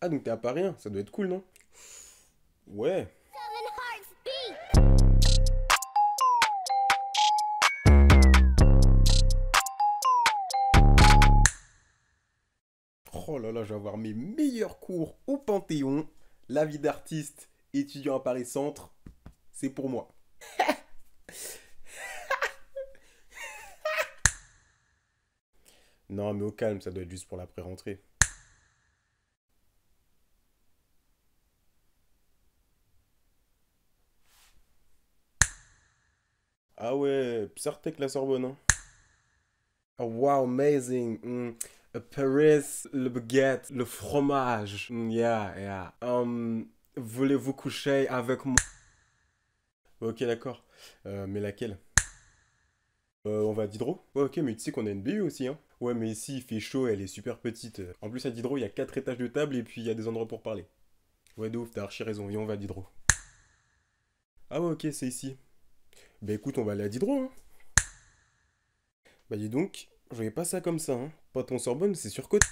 Ah, donc t'es à Paris, rien, hein, ça doit être cool, non Ouais. Oh là là, je vais avoir mes meilleurs cours au Panthéon. La vie d'artiste, étudiant à Paris Centre, c'est pour moi. non, mais au calme, ça doit être juste pour la pré-rentrée. Ah ouais, Psartec la Sorbonne. Hein. Ah, wow, amazing. Mm. Paris, le baguette, le fromage. Mm, yeah, yeah. Um, voulez-vous coucher avec moi Ok, d'accord. Euh, mais laquelle euh, On va à Diderot Ouais, ok, mais tu sais qu'on a une BU aussi, hein. Ouais, mais ici, il fait chaud, elle est super petite. En plus, à Diderot, il y a 4 étages de table et puis il y a des endroits pour parler. Ouais, de ouf, t'as archi raison, viens, on va à Diderot. Ah ouais, ok, c'est ici. Bah écoute, on va aller à Diderot. Hein. Bah dis donc, je vais pas ça comme ça. Hein. ton Sorbonne, c'est surcoté.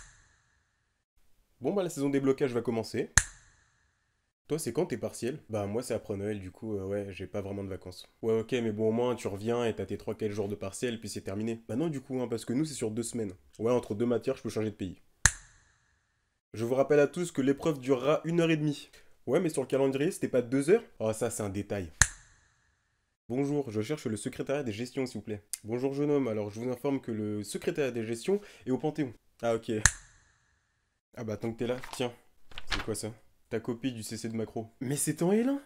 Bon bah la saison des blocages va commencer. Toi, c'est quand tes partiels Bah moi, c'est après Noël, du coup, euh, ouais, j'ai pas vraiment de vacances. Ouais, ok, mais bon, au moins, tu reviens et t'as tes 3-4 jours de partiel, puis c'est terminé. Bah non, du coup, hein, parce que nous, c'est sur deux semaines. Ouais, entre deux matières, je peux changer de pays. Je vous rappelle à tous que l'épreuve durera une heure et demie. Ouais, mais sur le calendrier, c'était pas deux heures Oh, ça, c'est un détail. Bonjour, je cherche le secrétariat des gestions, s'il vous plaît. Bonjour, jeune homme. Alors, je vous informe que le secrétariat des gestions est au Panthéon. Ah, ok. Ah, bah, tant que t'es là, tiens. C'est quoi ça Ta copie du CC de macro. Mais c'est en Hélène